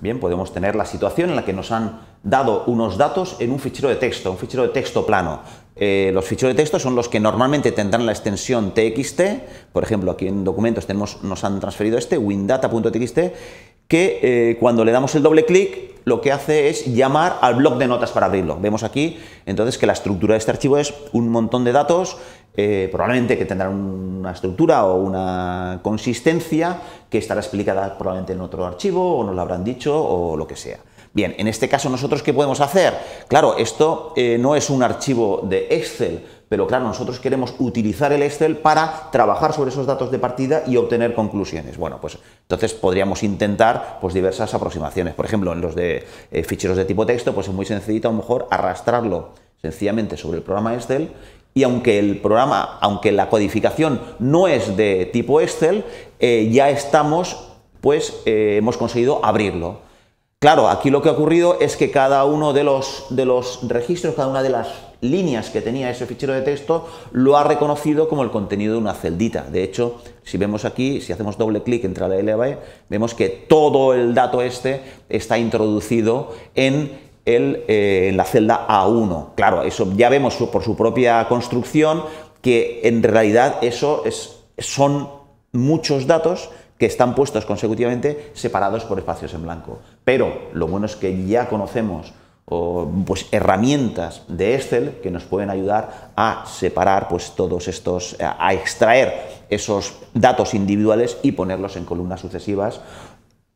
Bien, podemos tener la situación en la que nos han dado unos datos en un fichero de texto, un fichero de texto plano. Eh, los ficheros de texto son los que normalmente tendrán la extensión txt, por ejemplo, aquí en documentos tenemos, nos han transferido este, windata.txt, que eh, cuando le damos el doble clic lo que hace es llamar al bloc de notas para abrirlo. Vemos aquí entonces que la estructura de este archivo es un montón de datos, eh, probablemente que tendrán una estructura o una consistencia que estará explicada probablemente en otro archivo o nos lo habrán dicho o lo que sea. Bien, en este caso nosotros qué podemos hacer? Claro, esto eh, no es un archivo de Excel, pero claro, nosotros queremos utilizar el Excel para trabajar sobre esos datos de partida y obtener conclusiones. Bueno, pues entonces podríamos intentar pues, diversas aproximaciones. Por ejemplo, en los de eh, ficheros de tipo texto, pues es muy sencillito a lo mejor arrastrarlo sencillamente sobre el programa Excel y aunque el programa, aunque la codificación no es de tipo Excel, eh, ya estamos, pues eh, hemos conseguido abrirlo. Claro, aquí lo que ha ocurrido es que cada uno de los, de los registros, cada una de las líneas que tenía ese fichero de texto, lo ha reconocido como el contenido de una celdita. De hecho, si vemos aquí, si hacemos doble clic entre la E, vemos que todo el dato este está introducido en eh, en la celda A1. Claro, eso ya vemos por su propia construcción que en realidad eso es, son muchos datos que están puestos consecutivamente separados por espacios en blanco. Pero lo bueno es que ya conocemos pues, herramientas de Excel que nos pueden ayudar a separar pues, todos estos, eh, a extraer esos datos individuales y ponerlos en columnas sucesivas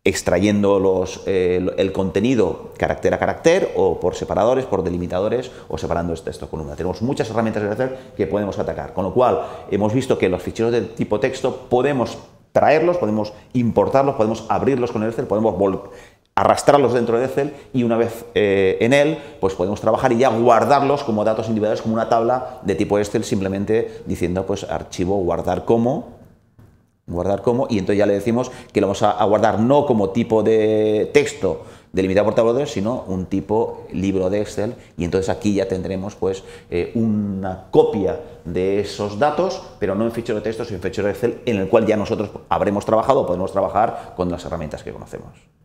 extrayendo los, eh, el contenido carácter a carácter o por separadores, por delimitadores o separando texto este, columnas. columna. Tenemos muchas herramientas de Excel que podemos atacar, con lo cual hemos visto que los ficheros de tipo texto podemos traerlos, podemos importarlos, podemos abrirlos con el Excel, podemos arrastrarlos dentro de Excel y una vez eh, en él, pues podemos trabajar y ya guardarlos como datos individuales, como una tabla de tipo Excel, simplemente diciendo pues archivo guardar como, guardar como, y entonces ya le decimos que lo vamos a, guardar no como tipo de texto delimitado por tabuladores, sino un tipo libro de Excel, y entonces aquí ya tendremos pues eh, una copia de esos datos, pero no en fichero de texto, sino en fichero de Excel, en el cual ya nosotros habremos trabajado o podemos trabajar con las herramientas que conocemos.